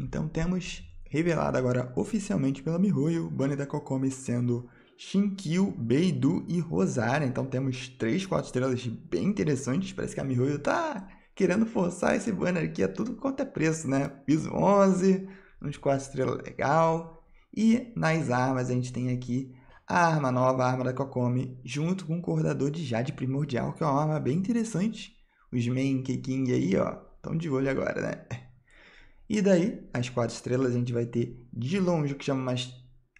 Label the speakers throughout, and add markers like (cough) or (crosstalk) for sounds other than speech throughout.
Speaker 1: Então temos revelado agora oficialmente pela MiHoYo o banner da Kokomi sendo Shinkyu, Beidou e Rosara. Então temos três, quatro estrelas bem interessantes. Parece que a MiHoYo tá querendo forçar esse banner aqui a tudo quanto é preço, né? Piso 11, uns quatro estrelas legal. E nas armas a gente tem aqui a arma nova, a arma da Kokomi, junto com o cordador de Jade Primordial, que é uma arma bem interessante. Os main King aí, ó, estão de olho agora, né? E daí, as quatro estrelas, a gente vai ter de longe o que chama mais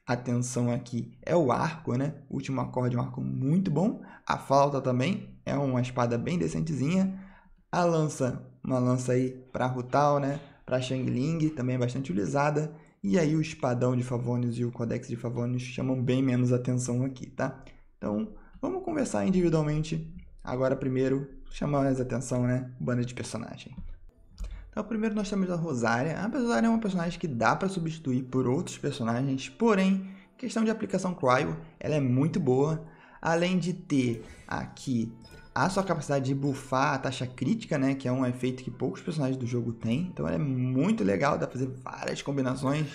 Speaker 1: atenção aqui é o arco, né? O último acorde é um arco muito bom. A falta também é uma espada bem decentezinha. A lança, uma lança aí para Rutal, né? Para Shang Ling, também é bastante utilizada. E aí o espadão de Favonius e o codex de Favonius chamam bem menos atenção aqui, tá? Então, vamos conversar individualmente. Agora primeiro, chama mais atenção, né? Banda de personagem. Então, primeiro nós temos a Rosária. A Rosária é uma personagem que dá para substituir por outros personagens, porém, questão de aplicação Cryo, ela é muito boa. Além de ter aqui a sua capacidade de buffar a taxa crítica, né, que é um efeito que poucos personagens do jogo têm. Então, ela é muito legal, dá para fazer várias combinações.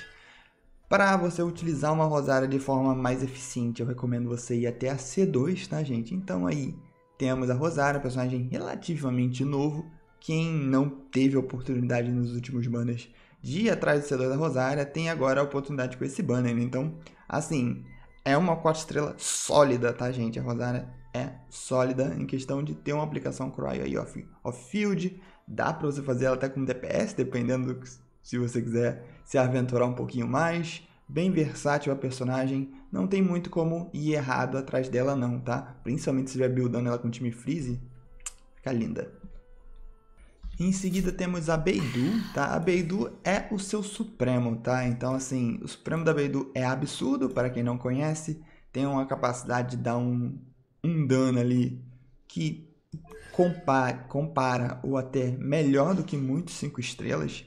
Speaker 1: Para você utilizar uma Rosária de forma mais eficiente, eu recomendo você ir até a C2, tá, gente? Então aí temos a Rosária, personagem relativamente novo, quem não teve oportunidade nos últimos banners de ir atrás do Cedor da Rosária tem agora a oportunidade com esse banner. Né? Então, assim, é uma 4 estrela sólida, tá, gente? A Rosária é sólida em questão de ter uma aplicação Cryo aí off, off field. Dá pra você fazer ela até com DPS, dependendo que, se você quiser se aventurar um pouquinho mais. Bem versátil a personagem, não tem muito como ir errado atrás dela não, tá? Principalmente se estiver buildando ela com time freeze, fica linda. Em seguida temos a Beidou, tá? A Beidou é o seu Supremo, tá? Então, assim, o Supremo da Beidou é absurdo, para quem não conhece. Tem uma capacidade de dar um, um dano ali que compara, compara ou até melhor do que muitos 5 estrelas.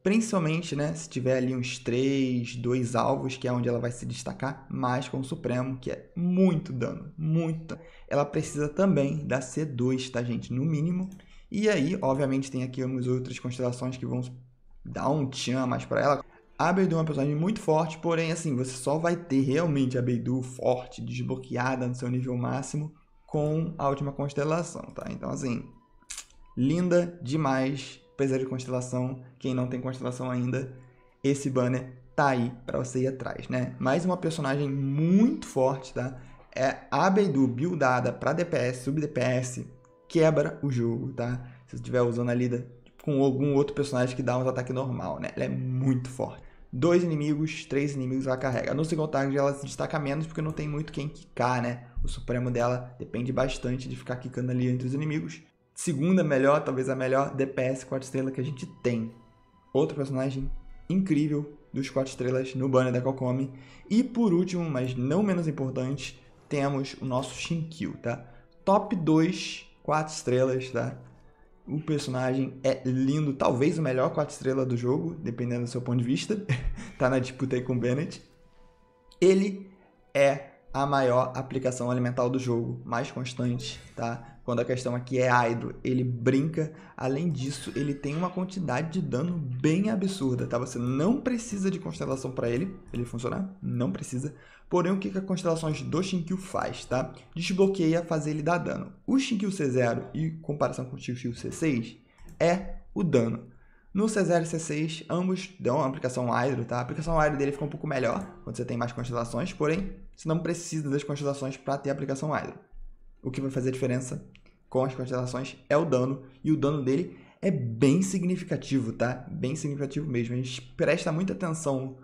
Speaker 1: Principalmente, né, se tiver ali uns 3, 2 alvos, que é onde ela vai se destacar, mais com o Supremo, que é muito dano, muito. Ela precisa também da C2, tá, gente? No mínimo. E aí, obviamente, tem aqui umas outras constelações que vão dar um tchan mais para ela. A Beidou é uma personagem muito forte, porém, assim, você só vai ter realmente a Beidou forte, desbloqueada no seu nível máximo com a última constelação, tá? Então, assim, linda demais, apesar de constelação. Quem não tem constelação ainda, esse banner tá aí para você ir atrás, né? Mais uma personagem muito forte, tá? É a Beidou buildada para DPS, sub-DPS, quebra o jogo, tá? Se você estiver usando a lida com algum outro personagem que dá um ataque normal, né? Ela é muito forte. Dois inimigos, três inimigos ela carrega. No single target ela se destaca menos porque não tem muito quem quicar, né? O supremo dela depende bastante de ficar quicando ali entre os inimigos. Segunda melhor, talvez a melhor DPS 4 estrelas que a gente tem. Outro personagem incrível dos 4 estrelas no banner da Qualcomm. E por último, mas não menos importante, temos o nosso Shinkyu, tá? Top 2 quatro estrelas, tá? O personagem é lindo, talvez o melhor quatro estrelas do jogo, dependendo do seu ponto de vista. (laughs) tá na disputa aí com o Bennett. Ele é a maior aplicação alimentar do jogo, mais constante, tá? quando a questão aqui é Hydro, ele brinca. Além disso, ele tem uma quantidade de dano bem absurda, tá? Você não precisa de constelação para ele, ele funcionar, não precisa. Porém, o que, que a constelações do Shinkyu faz, tá? Desbloqueia fazer ele dar dano. O Shinkyu C0, em comparação com o Shinkyu C6, é o dano. No C0 e C6, ambos dão uma aplicação Hydro, tá? A aplicação Hydro dele fica um pouco melhor quando você tem mais constelações, porém, você não precisa das constelações para ter a aplicação Hydro o que vai fazer a diferença com as constelações é o dano, e o dano dele é bem significativo, tá? Bem significativo mesmo. A gente presta muita atenção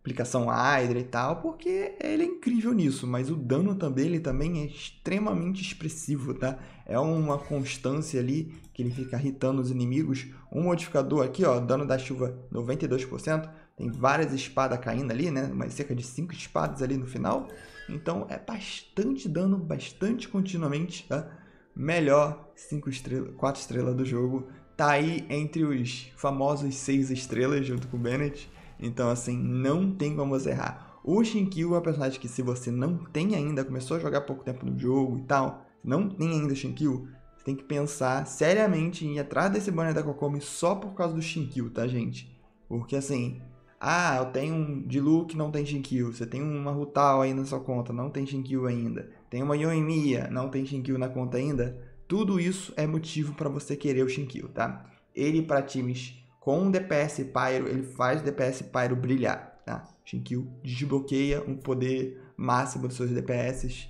Speaker 1: aplicação Hydra e tal, porque ele é incrível nisso, mas o dano também, ele também é extremamente expressivo, tá? É uma constância ali que ele fica irritando os inimigos. Um modificador aqui, ó, dano da chuva 92%, tem várias espadas caindo ali, né? Mais cerca de 5 espadas ali no final. Então é bastante dano, bastante continuamente, tá? Melhor 5 estrelas, 4 estrelas do jogo. Tá aí entre os famosos 6 estrelas junto com o Bennett. Então assim, não tem como você errar. O Shinkyu é um personagem que se você não tem ainda, começou a jogar pouco tempo no jogo e tal, não tem ainda Shinkyu, você tem que pensar seriamente em ir atrás desse banner da Kokomi só por causa do Shinkyu, tá gente? Porque assim, ah, eu tenho um Dilu que não tem Shinkyu. Você tem uma Rutal aí na sua conta, não tem Shinkyu ainda. Tem uma Yoimiya, não tem Shinkyu na conta ainda. Tudo isso é motivo para você querer o Shinkyu, tá? Ele para times com DPS Pyro, ele faz DPS Pyro brilhar, tá? Shinkyu desbloqueia um poder máximo dos seus DPS.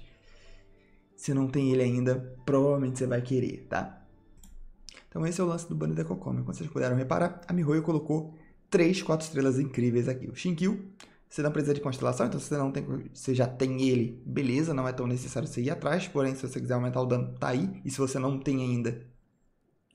Speaker 1: Se não tem ele ainda, provavelmente você vai querer, tá? Então esse é o lance do banner da Kokomi. Como vocês puderam reparar, a Mihoyo colocou três, quatro estrelas incríveis aqui. O Shinkyu, você não precisa de constelação, então você, não tem, você já tem ele, beleza, não é tão necessário você ir atrás, porém, se você quiser aumentar o dano, tá aí. E se você não tem ainda,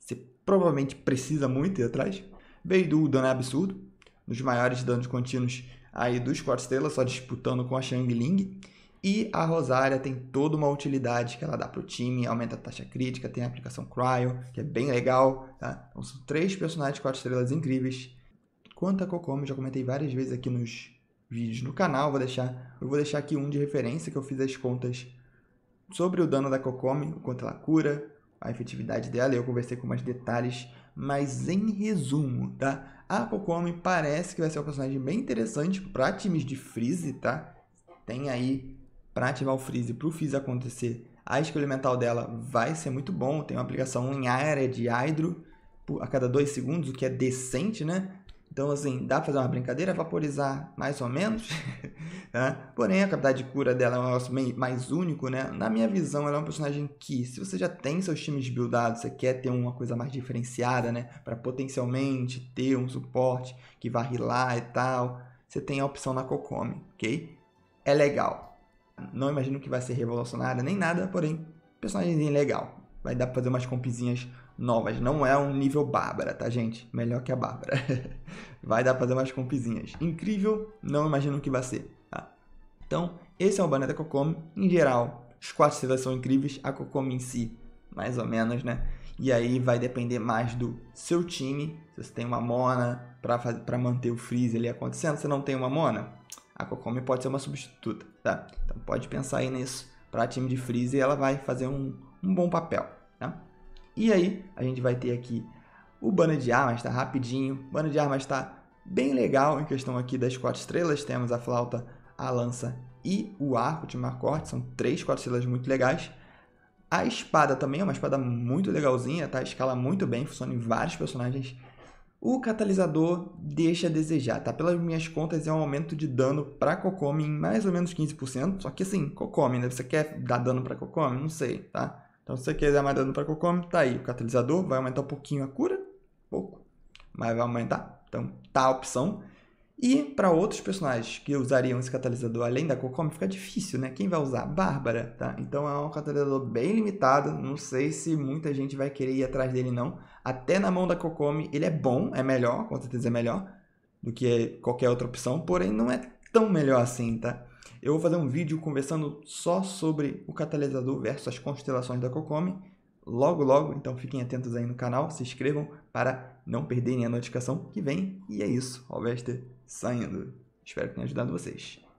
Speaker 1: você provavelmente precisa muito ir atrás. Beidou, o dano é absurdo, nos maiores danos contínuos aí dos 4 estrelas, só disputando com a Shang Ling. E a Rosária tem toda uma utilidade que ela dá para o time, aumenta a taxa crítica, tem a aplicação Cryo, que é bem legal. Tá? Então, são três personagens de 4 estrelas incríveis Quanto a Cocomi, já comentei várias vezes aqui nos vídeos no canal, vou deixar, eu vou deixar aqui um de referência que eu fiz as contas sobre o dano da Cocomi, o quanto ela cura, a efetividade dela, eu conversei com mais detalhes, mas em resumo, tá? A Cocomi parece que vai ser um personagem bem interessante para times de freeze, tá? Tem aí para ativar o freeze, para o freeze acontecer, a experimental dela vai ser muito bom, tem uma aplicação em área de hydro a cada 2 segundos, o que é decente, né? Então, assim, dá pra fazer uma brincadeira, vaporizar mais ou menos, (laughs) né? Porém, a capacidade de cura dela é um negócio mais único, né? Na minha visão, ela é um personagem que, se você já tem seus times buildados, você quer ter uma coisa mais diferenciada, né? Para potencialmente ter um suporte que vá rilar e tal, você tem a opção na Kokomi, ok? É legal. Não imagino que vai ser revolucionária nem nada, porém, personagem legal. Vai dar pra fazer umas compizinhas novas. Não é um nível Bárbara, tá, gente? Melhor que a Bárbara. (laughs) vai dar pra fazer umas compizinhas. Incrível, não imagino o que vai ser. Tá? Então, esse é o Baneta Kokomi. Em geral, os quatro estilos são incríveis. A Kokomi em si, mais ou menos, né? E aí vai depender mais do seu time. Se você tem uma Mona para manter o freeze ali acontecendo. Se não tem uma Mona, a Kokomi pode ser uma substituta, tá? Então pode pensar aí nisso. Para time de freeze, ela vai fazer um, um bom papel, tá? E aí a gente vai ter aqui o banner de armas, está rapidinho, o banner de armas está bem legal em questão aqui das quatro estrelas, temos a flauta, a lança e o arco de Marcorte, são três quatro estrelas muito legais. A espada também é uma espada muito legalzinha, tá? Escala muito bem, funciona em vários personagens. O catalisador deixa a desejar, tá? Pelas minhas contas é um aumento de dano para Kokomi em mais ou menos 15%, só que assim, Kokomi, né? Você quer dar dano para Kokomi? Não sei, tá? Então, se você quiser mais dano para Cocome, tá aí o catalisador. Vai aumentar um pouquinho a cura, pouco, mas vai aumentar. Então, tá a opção. E para outros personagens que usariam esse catalisador além da Cocome, fica difícil, né? Quem vai usar? Bárbara, tá? Então é um catalisador bem limitado. Não sei se muita gente vai querer ir atrás dele, não. Até na mão da Cocome, ele é bom, é melhor, com certeza é melhor do que qualquer outra opção, porém não é tão melhor assim, tá? Eu vou fazer um vídeo conversando só sobre o catalisador versus as constelações da Cocome, logo logo, então fiquem atentos aí no canal, se inscrevam para não perderem a notificação que vem. E é isso, Alvester saindo. Espero que tenha ajudado vocês.